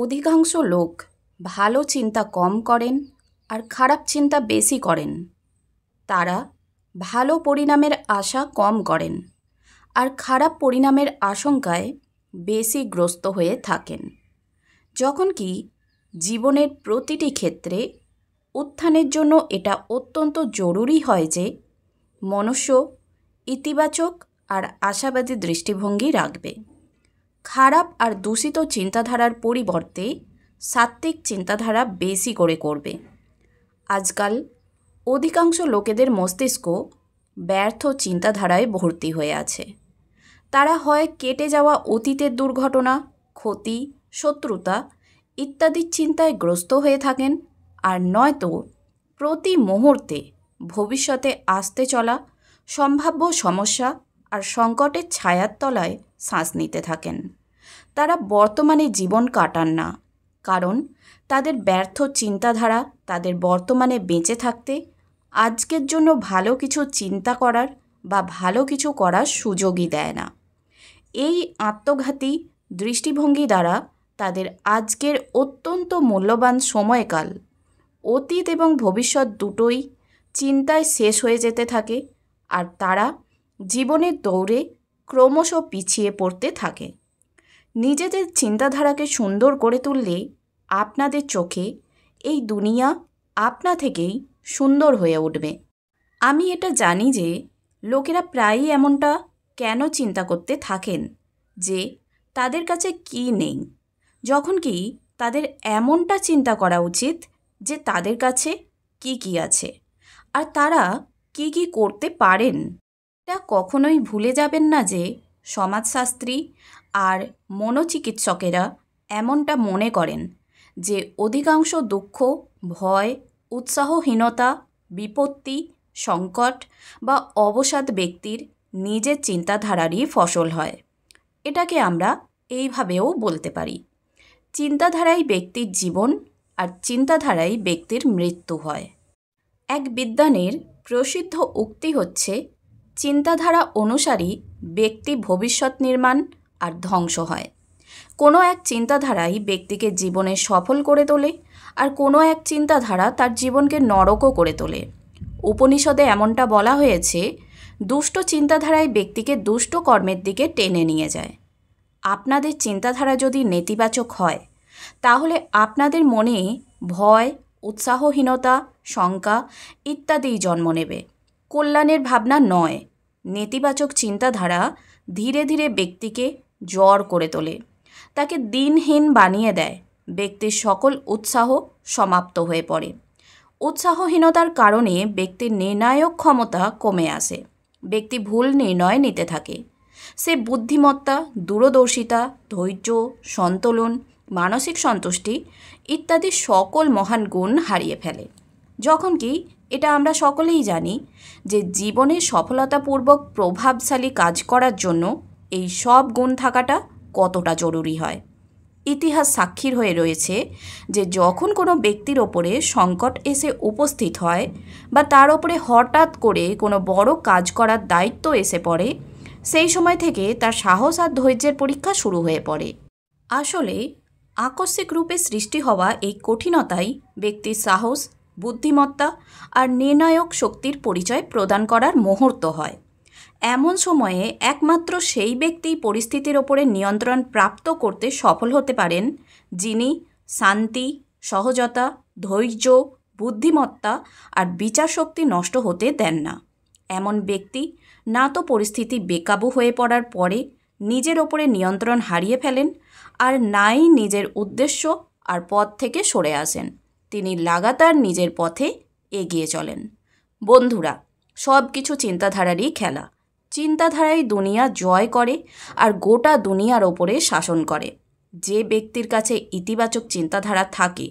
অধিকাংশ লোক ভালো চিন্তা কম করেন আর খারাপ চিন্তা বেশি করেন তারা ভালো পরিণামের আশা কম করেন আর খারাপ পরিণামের আশঙ্কায় বেশি গ্রস্ত হয়ে থাকেন যখন কি জীবনের প্রতিটি ক্ষেত্রে উত্থানের জন্য এটা অত্যন্ত জরুরি হয় যে মনুষ্য ইতিবাচক আর আশাবাদী দৃষ্টিভঙ্গি রাখবে খারাপ আর দূষিত চিন্তাধারার পরিবর্তে সাত্ত্বিক চিন্তাধারা বেশি করে করবে আজকাল অধিকাংশ লোকেদের মস্তিষ্ক ব্যর্থ চিন্তাধারায় ভর্তি হয়ে আছে তারা হয় কেটে যাওয়া অতীতের দুর্ঘটনা ক্ষতি শত্রুতা ইত্যাদি চিন্তায় গ্রস্ত হয়ে থাকেন আর নয়তো প্রতি মুহূর্তে ভবিষ্যতে আসতে চলা সম্ভাব্য সমস্যা আর সংকটের ছায়ার তলায় শ্বাস নিতে থাকেন তারা বর্তমানে জীবন কাটান না কারণ তাদের ব্যর্থ চিন্তাধারা তাদের বর্তমানে বেঁচে থাকতে আজকের জন্য ভালো কিছু চিন্তা করার বা ভালো কিছু করার সুযোগই দেয় না এই আত্মঘাতী দৃষ্টিভঙ্গি দ্বারা তাদের আজকের অত্যন্ত মূল্যবান সময়কাল অতীত এবং ভবিষ্যৎ দুটোই চিন্তায় শেষ হয়ে যেতে থাকে আর তারা জীবনের দৌড়ে ক্রমশ পিছিয়ে পড়তে থাকে নিজেদের চিন্তাধারাকে সুন্দর করে তুললে আপনাদের চোখে এই দুনিয়া আপনা থেকেই সুন্দর হয়ে উঠবে আমি এটা জানি যে লোকেরা প্রায়ই এমনটা কেন চিন্তা করতে থাকেন যে তাদের কাছে কি নেই যখন কি তাদের এমনটা চিন্তা করা উচিত যে তাদের কাছে কি কি আছে আর তারা কি কি করতে পারেন এটা কখনোই ভুলে যাবেন না যে সমাজশাস্ত্রী আর মনোচিকিৎসকেরা এমনটা মনে করেন যে অধিকাংশ দুঃখ ভয় উৎসাহহীনতা বিপত্তি সংকট বা অবসাদ ব্যক্তির নিজের চিন্তাধারারই ফসল হয় এটাকে আমরা এইভাবেও বলতে পারি চিন্তাধারাই ব্যক্তির জীবন আর চিন্তাধারাই ব্যক্তির মৃত্যু হয় এক বিদ্যানের প্রসিদ্ধ উক্তি হচ্ছে চিন্তাধারা অনুসারী ব্যক্তি ভবিষ্যৎ নির্মাণ আর ধ্বংস হয় কোনো এক চিন্তাধারাই ব্যক্তিকে জীবনে সফল করে তোলে আর কোনো এক চিন্তাধারা তার জীবনকে নরকও করে তোলে উপনিষদে এমনটা বলা হয়েছে দুষ্ট চিন্তাধারায় ব্যক্তিকে দুষ্ট কর্মের দিকে টেনে নিয়ে যায় আপনাদের চিন্তাধারা যদি নেতিবাচক হয় তাহলে আপনাদের মনে ভয় উৎসাহহীনতা শঙ্কা ইত্যাদি জন্ম নেবে কল্যাণের ভাবনা নয় নেতিবাচক চিন্তাধারা ধীরে ধীরে ব্যক্তিকে জ্বর করে তোলে তাকে দিনহীন বানিয়ে দেয় ব্যক্তির সকল উৎসাহ সমাপ্ত হয়ে পড়ে উৎসাহহীনতার কারণে ব্যক্তির নির্ণায়ক ক্ষমতা কমে আসে ব্যক্তি ভুল নির্ণয় নিতে থাকে সে বুদ্ধিমত্তা দূরদর্শিতা ধৈর্য সন্তুলন মানসিক সন্তুষ্টি ইত্যাদি সকল মহান গুণ হারিয়ে ফেলে যখন কি এটা আমরা সকলেই জানি যে জীবনে সফলতাপূর্বক প্রভাবশালী কাজ করার জন্য এই সব গুণ থাকাটা কতটা জরুরি হয় ইতিহাস সাক্ষীর হয়ে রয়েছে যে যখন কোনো ব্যক্তির ওপরে সংকট এসে উপস্থিত হয় বা তার ওপরে হঠাৎ করে কোনো বড় কাজ করার দায়িত্ব এসে পড়ে সেই সময় থেকে তার সাহস আর ধৈর্যের পরীক্ষা শুরু হয়ে পড়ে আসলে আকস্মিক রূপে সৃষ্টি হওয়া এই কঠিনতাই ব্যক্তির সাহস বুদ্ধিমত্তা আর নির্ণায়ক শক্তির পরিচয় প্রদান করার মুহূর্ত হয় এমন সময়ে একমাত্র সেই ব্যক্তি পরিস্থিতির ওপরে নিয়ন্ত্রণ প্রাপ্ত করতে সফল হতে পারেন যিনি শান্তি সহজতা ধৈর্য বুদ্ধিমত্তা আর বিচার শক্তি নষ্ট হতে দেন না এমন ব্যক্তি না তো পরিস্থিতি বেকাবু হয়ে পড়ার পরে নিজের ওপরে নিয়ন্ত্রণ হারিয়ে ফেলেন আর নাই নিজের উদ্দেশ্য আর পথ থেকে সরে আসেন তিনি লাগাতার নিজের পথে এগিয়ে চলেন বন্ধুরা সব কিছু চিন্তাধারারই খেলা চিন্তাধারাই দুনিয়া জয় করে আর গোটা দুনিয়ার ওপরে শাসন করে যে ব্যক্তির কাছে ইতিবাচক চিন্তাধারা থাকে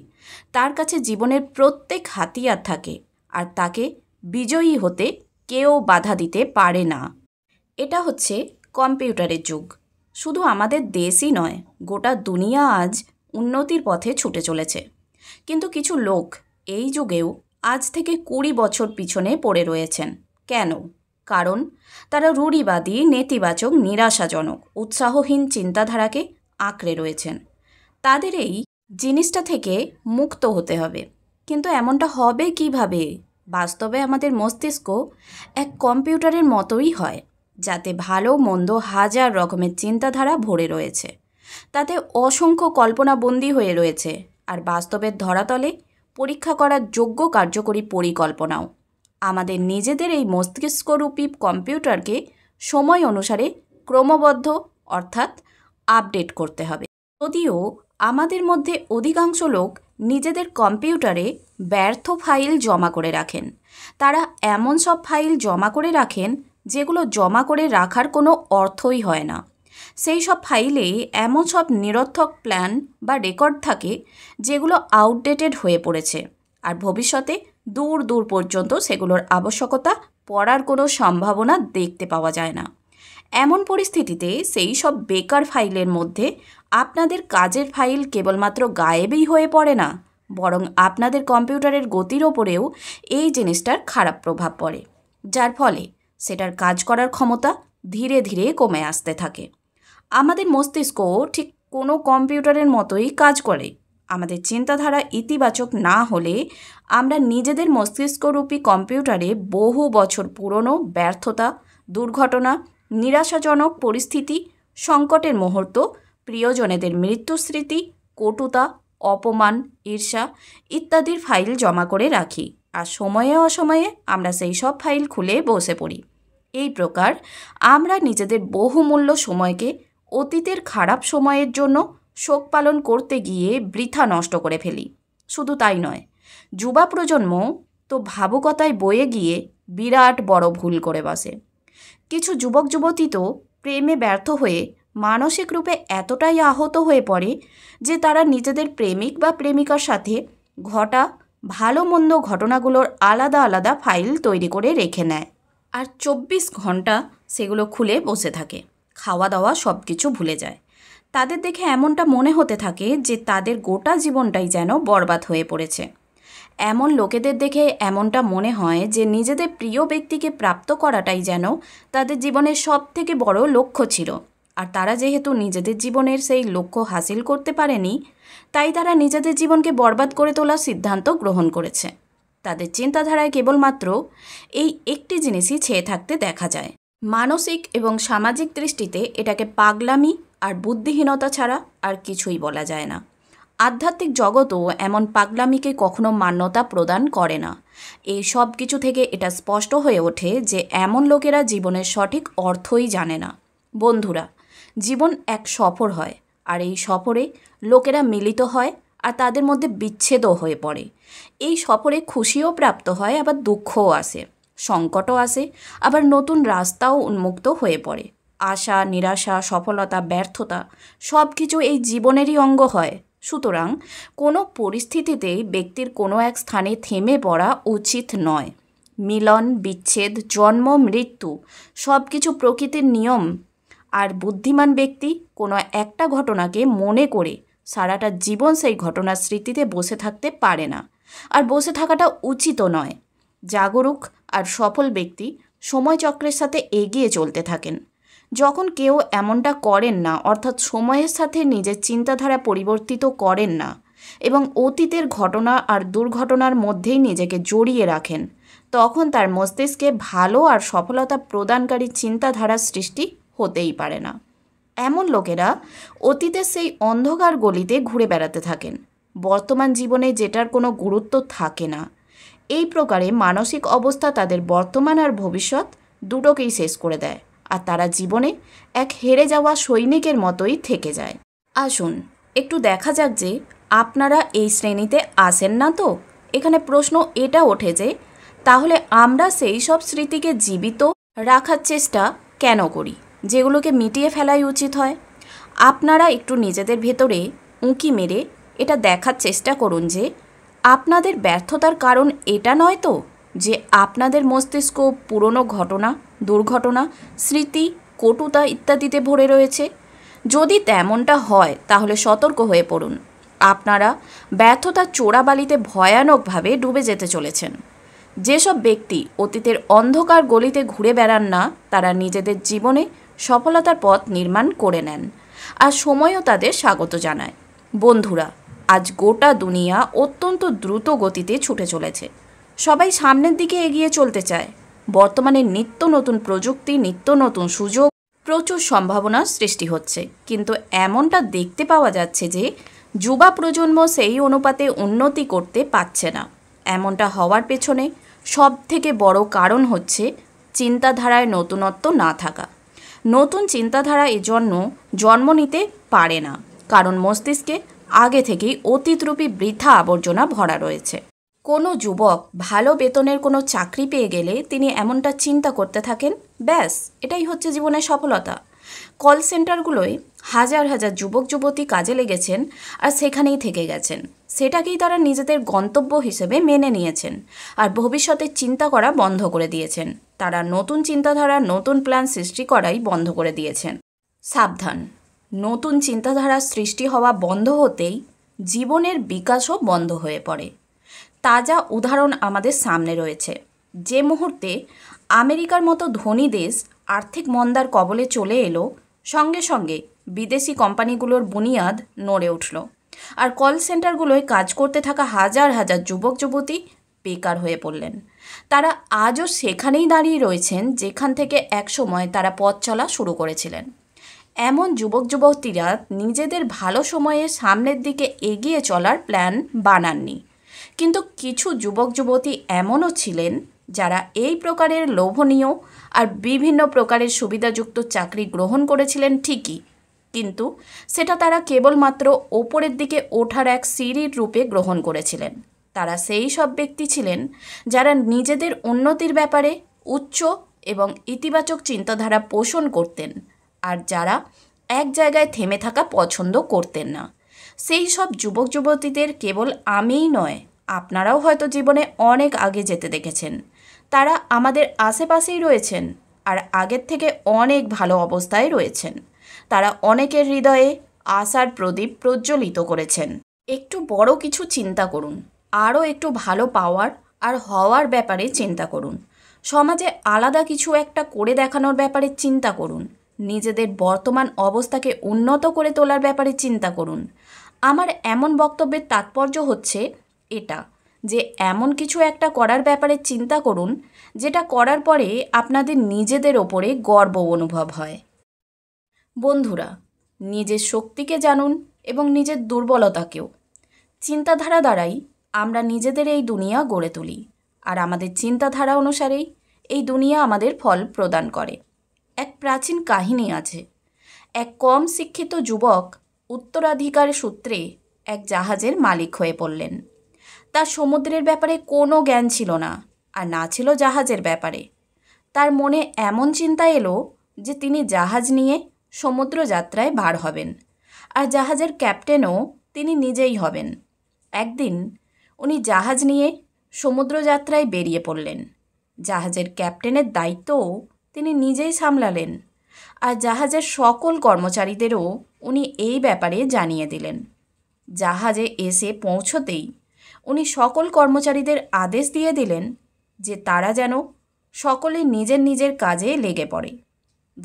তার কাছে জীবনের প্রত্যেক হাতিয়ার থাকে আর তাকে বিজয়ী হতে কেউ বাধা দিতে পারে না এটা হচ্ছে কম্পিউটারের যুগ শুধু আমাদের দেশই নয় গোটা দুনিয়া আজ উন্নতির পথে ছুটে চলেছে কিন্তু কিছু লোক এই যুগেও আজ থেকে কুড়ি বছর পিছনে পড়ে রয়েছেন কেন কারণ তারা রুড়িবাদী নেতিবাচক নিরাশাজনক উৎসাহহীন চিন্তাধারাকে আঁকড়ে রয়েছেন তাদের এই জিনিসটা থেকে মুক্ত হতে হবে কিন্তু এমনটা হবে কিভাবে বাস্তবে আমাদের মস্তিষ্ক এক কম্পিউটারের মতোই হয় যাতে ভালো মন্দ হাজার রকমের চিন্তাধারা ভরে রয়েছে তাতে অসংখ্য কল্পনাবন্দী হয়ে রয়েছে আর বাস্তবের ধরাতলে পরীক্ষা করার যোগ্য কার্যকরী পরিকল্পনাও আমাদের নিজেদের এই মস্তিষ্করূপী কম্পিউটারকে সময় অনুসারে ক্রমবদ্ধ অর্থাৎ আপডেট করতে হবে যদিও আমাদের মধ্যে অধিকাংশ লোক নিজেদের কম্পিউটারে ব্যর্থ ফাইল জমা করে রাখেন তারা এমন সব ফাইল জমা করে রাখেন যেগুলো জমা করে রাখার কোনো অর্থই হয় না সেই সব ফাইলে এমন সব নিরর্থক প্ল্যান বা রেকর্ড থাকে যেগুলো আউটডেটেড হয়ে পড়েছে আর ভবিষ্যতে দূর দূর পর্যন্ত সেগুলোর আবশ্যকতা পড়ার কোনো সম্ভাবনা দেখতে পাওয়া যায় না এমন পরিস্থিতিতে সেই সব বেকার ফাইলের মধ্যে আপনাদের কাজের ফাইল কেবলমাত্র গায়েবই হয়ে পড়ে না বরং আপনাদের কম্পিউটারের গতির ওপরেও এই জিনিসটার খারাপ প্রভাব পড়ে যার ফলে সেটার কাজ করার ক্ষমতা ধীরে ধীরে কমে আসতে থাকে আমাদের মস্তিষ্কও ঠিক কোনো কম্পিউটারের মতোই কাজ করে আমাদের চিন্তাধারা ইতিবাচক না হলে আমরা নিজেদের মস্তিষ্করূপী কম্পিউটারে বহু বছর পুরনো ব্যর্থতা দুর্ঘটনা নিরাশাজনক পরিস্থিতি সংকটের মুহূর্ত প্রিয়জনেদের মৃত্যু স্মৃতি কটুতা অপমান ঈর্ষা ইত্যাদির ফাইল জমা করে রাখি আর সময়ে অসময়ে আমরা সেই সব ফাইল খুলে বসে পড়ি এই প্রকার আমরা নিজেদের বহুমূল্য সময়কে অতীতের খারাপ সময়ের জন্য শোক পালন করতে গিয়ে বৃথা নষ্ট করে ফেলি শুধু তাই নয় যুবা প্রজন্ম তো ভাবুকতায় বয়ে গিয়ে বিরাট বড় ভুল করে বসে কিছু যুবক যুবতী তো প্রেমে ব্যর্থ হয়ে মানসিক রূপে এতটাই আহত হয়ে পড়ে যে তারা নিজেদের প্রেমিক বা প্রেমিকার সাথে ঘটা ভালো মন্দ ঘটনাগুলোর আলাদা আলাদা ফাইল তৈরি করে রেখে নেয় আর চব্বিশ ঘন্টা সেগুলো খুলে বসে থাকে খাওয়া দাওয়া সব কিছু ভুলে যায় তাদের দেখে এমনটা মনে হতে থাকে যে তাদের গোটা জীবনটাই যেন বরবাদ হয়ে পড়েছে এমন লোকেদের দেখে এমনটা মনে হয় যে নিজেদের প্রিয় ব্যক্তিকে প্রাপ্ত করাটাই যেন তাদের জীবনের সব থেকে বড় লক্ষ্য ছিল আর তারা যেহেতু নিজেদের জীবনের সেই লক্ষ্য হাসিল করতে পারেনি তাই তারা নিজেদের জীবনকে বরবাদ করে তোলার সিদ্ধান্ত গ্রহণ করেছে তাদের চিন্তাধারায় কেবলমাত্র এই একটি জিনিসই ছেয়ে থাকতে দেখা যায় মানসিক এবং সামাজিক দৃষ্টিতে এটাকে পাগলামি আর বুদ্ধিহীনতা ছাড়া আর কিছুই বলা যায় না আধ্যাত্মিক জগতও এমন পাগলামিকে কখনো মান্যতা প্রদান করে না এই সব কিছু থেকে এটা স্পষ্ট হয়ে ওঠে যে এমন লোকেরা জীবনের সঠিক অর্থই জানে না বন্ধুরা জীবন এক সফর হয় আর এই সফরে লোকেরা মিলিত হয় আর তাদের মধ্যে বিচ্ছেদও হয়ে পড়ে এই সফরে খুশিও প্রাপ্ত হয় আবার দুঃখও আসে সংকটও আসে আবার নতুন রাস্তাও উন্মুক্ত হয়ে পড়ে আশা নিরাশা সফলতা ব্যর্থতা সব কিছু এই জীবনেরই অঙ্গ হয় সুতরাং কোনো পরিস্থিতিতেই ব্যক্তির কোনো এক স্থানে থেমে পড়া উচিত নয় মিলন বিচ্ছেদ জন্ম মৃত্যু সব কিছু প্রকৃতির নিয়ম আর বুদ্ধিমান ব্যক্তি কোনো একটা ঘটনাকে মনে করে সারাটা জীবন সেই ঘটনার স্মৃতিতে বসে থাকতে পারে না আর বসে থাকাটা উচিত নয় জাগরুক আর সফল ব্যক্তি সময়চক্রের সাথে এগিয়ে চলতে থাকেন যখন কেউ এমনটা করেন না অর্থাৎ সময়ের সাথে নিজের চিন্তাধারা পরিবর্তিত করেন না এবং অতীতের ঘটনা আর দুর্ঘটনার মধ্যেই নিজেকে জড়িয়ে রাখেন তখন তার মস্তিষ্কে ভালো আর সফলতা প্রদানকারী চিন্তাধারার সৃষ্টি হতেই পারে না এমন লোকেরা অতীতের সেই অন্ধকার গলিতে ঘুরে বেড়াতে থাকেন বর্তমান জীবনে যেটার কোনো গুরুত্ব থাকে না এই প্রকারে মানসিক অবস্থা তাদের বর্তমান আর ভবিষ্যৎ দুটোকেই শেষ করে দেয় আর তারা জীবনে এক হেরে যাওয়া সৈনিকের মতোই থেকে যায় আসুন একটু দেখা যাক যে আপনারা এই শ্রেণীতে আসেন না তো এখানে প্রশ্ন এটা ওঠে যে তাহলে আমরা সেই সব স্মৃতিকে জীবিত রাখার চেষ্টা কেন করি যেগুলোকে মিটিয়ে ফেলাই উচিত হয় আপনারা একটু নিজেদের ভেতরে উঁকি মেরে এটা দেখার চেষ্টা করুন যে আপনাদের ব্যর্থতার কারণ এটা নয় তো যে আপনাদের মস্তিষ্ক পুরনো ঘটনা দুর্ঘটনা স্মৃতি কটুতা ইত্যাদিতে ভরে রয়েছে যদি তেমনটা হয় তাহলে সতর্ক হয়ে পড়ুন আপনারা ব্যর্থতার চোরাবালিতে ভয়ানকভাবে ডুবে যেতে চলেছেন যেসব ব্যক্তি অতীতের অন্ধকার গলিতে ঘুরে বেড়ান না তারা নিজেদের জীবনে সফলতার পথ নির্মাণ করে নেন আর সময়ও তাদের স্বাগত জানায় বন্ধুরা আজ গোটা দুনিয়া অত্যন্ত দ্রুত গতিতে ছুটে চলেছে সবাই সামনের দিকে এগিয়ে চলতে চায় বর্তমানে নিত্য নতুন প্রযুক্তি নিত্য নতুন সুযোগ প্রচুর সম্ভাবনার সৃষ্টি হচ্ছে কিন্তু এমনটা দেখতে পাওয়া যাচ্ছে যে যুবা প্রজন্ম সেই অনুপাতে উন্নতি করতে পারছে না এমনটা হওয়ার পেছনে সব থেকে বড় কারণ হচ্ছে চিন্তাধারায় নতুনত্ব না থাকা নতুন চিন্তাধারা এজন্য জন্ম নিতে পারে না কারণ মস্তিষ্কে আগে থেকেই অতীতরূপী বৃথা আবর্জনা ভরা রয়েছে কোনো যুবক ভালো বেতনের কোনো চাকরি পেয়ে গেলে তিনি এমনটা চিন্তা করতে থাকেন ব্যাস এটাই হচ্ছে জীবনের সফলতা কল সেন্টারগুলোয় হাজার হাজার যুবক যুবতী কাজে লেগেছেন আর সেখানেই থেকে গেছেন সেটাকেই তারা নিজেদের গন্তব্য হিসেবে মেনে নিয়েছেন আর ভবিষ্যতে চিন্তা করা বন্ধ করে দিয়েছেন তারা নতুন চিন্তাধারা নতুন প্ল্যান সৃষ্টি করাই বন্ধ করে দিয়েছেন সাবধান নতুন চিন্তাধারার সৃষ্টি হওয়া বন্ধ হতেই জীবনের বিকাশও বন্ধ হয়ে পড়ে তাজা উদাহরণ আমাদের সামনে রয়েছে যে মুহূর্তে আমেরিকার মতো ধনী দেশ আর্থিক মন্দার কবলে চলে এলো সঙ্গে সঙ্গে বিদেশি কোম্পানিগুলোর বুনিয়াদ নড়ে উঠল আর কল সেন্টারগুলোয় কাজ করতে থাকা হাজার হাজার যুবক যুবতী বেকার হয়ে পড়লেন তারা আজও সেখানেই দাঁড়িয়ে রয়েছেন যেখান থেকে একসময় তারা পথ চলা শুরু করেছিলেন এমন যুবক যুবতীরা নিজেদের ভালো সময়ে সামনের দিকে এগিয়ে চলার প্ল্যান বানাননি কিন্তু কিছু যুবক যুবতী এমনও ছিলেন যারা এই প্রকারের লোভনীয় আর বিভিন্ন প্রকারের সুবিধাযুক্ত চাকরি গ্রহণ করেছিলেন ঠিকই কিন্তু সেটা তারা কেবলমাত্র ওপরের দিকে ওঠার এক সিঁড়ির রূপে গ্রহণ করেছিলেন তারা সেই সব ব্যক্তি ছিলেন যারা নিজেদের উন্নতির ব্যাপারে উচ্চ এবং ইতিবাচক চিন্তাধারা পোষণ করতেন আর যারা এক জায়গায় থেমে থাকা পছন্দ করতেন না সেই সব যুবক যুবতীদের কেবল আমিই নয় আপনারাও হয়তো জীবনে অনেক আগে যেতে দেখেছেন তারা আমাদের আশেপাশেই রয়েছেন আর আগের থেকে অনেক ভালো অবস্থায় রয়েছেন তারা অনেকের হৃদয়ে আশার প্রদীপ প্রজ্বলিত করেছেন একটু বড় কিছু চিন্তা করুন আরও একটু ভালো পাওয়ার আর হওয়ার ব্যাপারে চিন্তা করুন সমাজে আলাদা কিছু একটা করে দেখানোর ব্যাপারে চিন্তা করুন নিজেদের বর্তমান অবস্থাকে উন্নত করে তোলার ব্যাপারে চিন্তা করুন আমার এমন বক্তব্যের তাৎপর্য হচ্ছে এটা যে এমন কিছু একটা করার ব্যাপারে চিন্তা করুন যেটা করার পরে আপনাদের নিজেদের ওপরে গর্ব অনুভব হয় বন্ধুরা নিজের শক্তিকে জানুন এবং নিজের দুর্বলতাকেও চিন্তাধারা দ্বারাই আমরা নিজেদের এই দুনিয়া গড়ে তুলি আর আমাদের চিন্তাধারা অনুসারেই এই দুনিয়া আমাদের ফল প্রদান করে এক প্রাচীন কাহিনী আছে এক কম শিক্ষিত যুবক উত্তরাধিকার সূত্রে এক জাহাজের মালিক হয়ে পড়লেন তার সমুদ্রের ব্যাপারে কোনো জ্ঞান ছিল না আর না ছিল জাহাজের ব্যাপারে তার মনে এমন চিন্তা এলো যে তিনি জাহাজ নিয়ে সমুদ্র যাত্রায় বার হবেন আর জাহাজের ক্যাপ্টেনও তিনি নিজেই হবেন একদিন উনি জাহাজ নিয়ে সমুদ্রযাত্রায় বেরিয়ে পড়লেন জাহাজের ক্যাপ্টেনের দায়িত্বও তিনি নিজেই সামলালেন আর জাহাজের সকল কর্মচারীদেরও উনি এই ব্যাপারে জানিয়ে দিলেন জাহাজে এসে পৌঁছতেই উনি সকল কর্মচারীদের আদেশ দিয়ে দিলেন যে তারা যেন সকলে নিজের নিজের কাজে লেগে পড়ে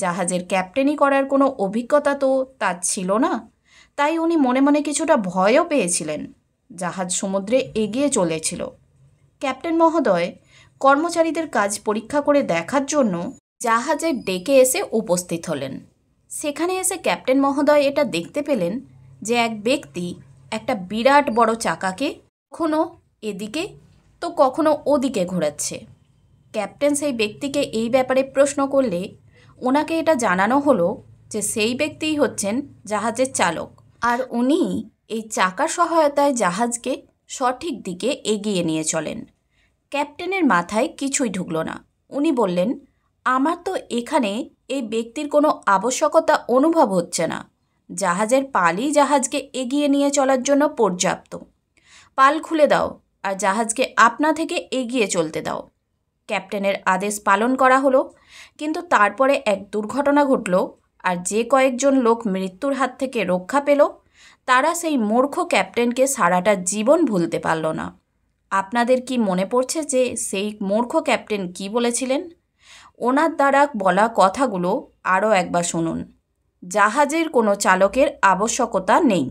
জাহাজের ক্যাপ্টেনই করার কোনো অভিজ্ঞতা তো তার ছিল না তাই উনি মনে মনে কিছুটা ভয়ও পেয়েছিলেন জাহাজ সমুদ্রে এগিয়ে চলেছিল ক্যাপ্টেন মহোদয় কর্মচারীদের কাজ পরীক্ষা করে দেখার জন্য জাহাজের ডেকে এসে উপস্থিত হলেন সেখানে এসে ক্যাপ্টেন মহোদয় এটা দেখতে পেলেন যে এক ব্যক্তি একটা বিরাট বড় চাকাকে কখনো এদিকে তো কখনো ওদিকে ঘোরাচ্ছে ক্যাপ্টেন সেই ব্যক্তিকে এই ব্যাপারে প্রশ্ন করলে ওনাকে এটা জানানো হলো যে সেই ব্যক্তিই হচ্ছেন জাহাজের চালক আর উনি এই চাকার সহায়তায় জাহাজকে সঠিক দিকে এগিয়ে নিয়ে চলেন ক্যাপ্টেনের মাথায় কিছুই ঢুকলো না উনি বললেন আমার তো এখানে এই ব্যক্তির কোনো আবশ্যকতা অনুভব হচ্ছে না জাহাজের পালই জাহাজকে এগিয়ে নিয়ে চলার জন্য পর্যাপ্ত পাল খুলে দাও আর জাহাজকে আপনা থেকে এগিয়ে চলতে দাও ক্যাপ্টেনের আদেশ পালন করা হলো কিন্তু তারপরে এক দুর্ঘটনা ঘটল আর যে কয়েকজন লোক মৃত্যুর হাত থেকে রক্ষা পেল তারা সেই মূর্খ ক্যাপ্টেনকে সারাটা জীবন ভুলতে পারল না আপনাদের কি মনে পড়ছে যে সেই মূর্খ ক্যাপ্টেন কি বলেছিলেন ওনার দ্বারা বলা কথাগুলো আরও একবার শুনুন জাহাজের কোনো চালকের আবশ্যকতা নেই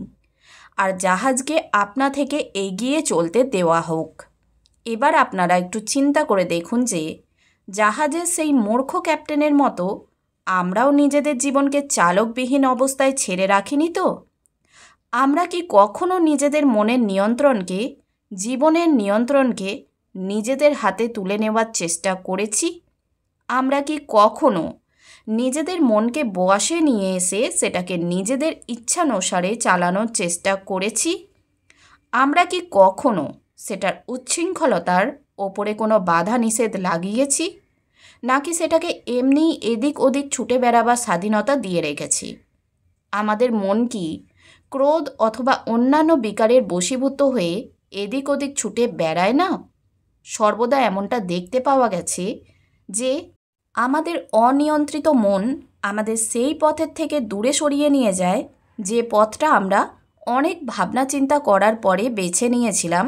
আর জাহাজকে আপনা থেকে এগিয়ে চলতে দেওয়া হোক এবার আপনারা একটু চিন্তা করে দেখুন যে জাহাজের সেই মূর্খ ক্যাপ্টেনের মতো আমরাও নিজেদের জীবনকে চালকবিহীন অবস্থায় ছেড়ে রাখিনি তো আমরা কি কখনো নিজেদের মনের নিয়ন্ত্রণকে জীবনের নিয়ন্ত্রণকে নিজেদের হাতে তুলে নেওয়ার চেষ্টা করেছি আমরা কি কখনো নিজেদের মনকে বসে নিয়ে এসে সেটাকে নিজেদের ইচ্ছানুসারে চালানোর চেষ্টা করেছি আমরা কি কখনো সেটার উচ্ছৃঙ্খলতার ওপরে কোনো বাধা নিষেধ লাগিয়েছি নাকি সেটাকে এমনি এদিক ওদিক ছুটে বেড়াবার স্বাধীনতা দিয়ে রেখেছি আমাদের মন কি ক্রোধ অথবা অন্যান্য বিকারের বশীভূত হয়ে এদিক ওদিক ছুটে বেড়ায় না সর্বদা এমনটা দেখতে পাওয়া গেছে যে আমাদের অনিয়ন্ত্রিত মন আমাদের সেই পথের থেকে দূরে সরিয়ে নিয়ে যায় যে পথটা আমরা অনেক ভাবনা চিন্তা করার পরে বেছে নিয়েছিলাম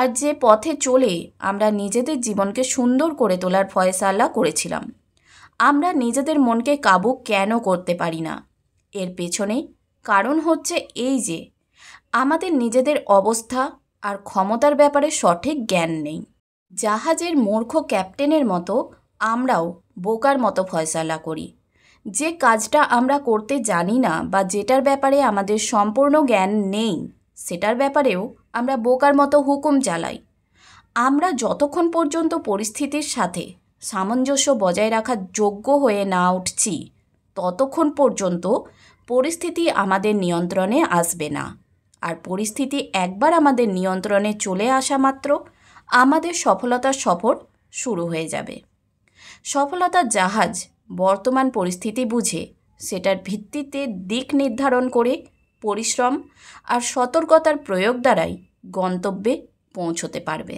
আর যে পথে চলে আমরা নিজেদের জীবনকে সুন্দর করে তোলার ফয়সাল্লা করেছিলাম আমরা নিজেদের মনকে কাবু কেন করতে পারি না এর পেছনে কারণ হচ্ছে এই যে আমাদের নিজেদের অবস্থা আর ক্ষমতার ব্যাপারে সঠিক জ্ঞান নেই জাহাজের মূর্খ ক্যাপ্টেনের মতো আমরাও বোকার মতো ফয়সালা করি যে কাজটা আমরা করতে জানি না বা যেটার ব্যাপারে আমাদের সম্পূর্ণ জ্ঞান নেই সেটার ব্যাপারেও আমরা বোকার মতো হুকুম চালাই আমরা যতক্ষণ পর্যন্ত পরিস্থিতির সাথে সামঞ্জস্য বজায় রাখার যোগ্য হয়ে না উঠছি ততক্ষণ পর্যন্ত পরিস্থিতি আমাদের নিয়ন্ত্রণে আসবে না আর পরিস্থিতি একবার আমাদের নিয়ন্ত্রণে চলে আসা মাত্র আমাদের সফলতার সফর শুরু হয়ে যাবে সফলতার জাহাজ বর্তমান পরিস্থিতি বুঝে সেটার ভিত্তিতে দিক নির্ধারণ করে পরিশ্রম আর সতর্কতার প্রয়োগ দ্বারাই গন্তব্যে পৌঁছতে পারবে